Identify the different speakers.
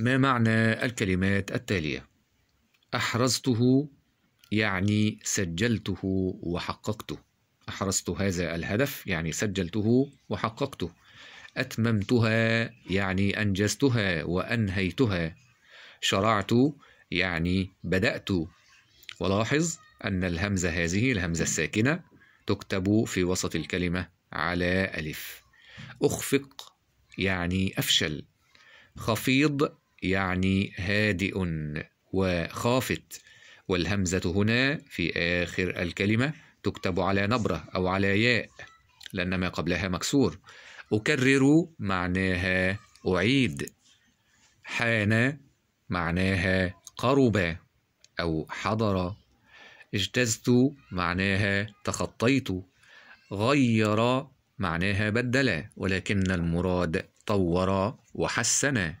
Speaker 1: ما معنى الكلمات التالية أحرزته يعني سجلته وحققته أحرزت هذا الهدف يعني سجلته وحققته أتممتها يعني أنجزتها وأنهيتها شرعت يعني بدأت ولاحظ أن الهمزة هذه الهمزة الساكنة تكتب في وسط الكلمة على ألف أخفق يعني أفشل خفيض يعني هادئ وخافت والهمزة هنا في آخر الكلمة تكتب على نبرة أو على ياء لأن ما قبلها مكسور أكرر معناها أعيد حان معناها قرب أو حضر اجتزت معناها تخطيت غير معناها بدل ولكن المراد طور وحسن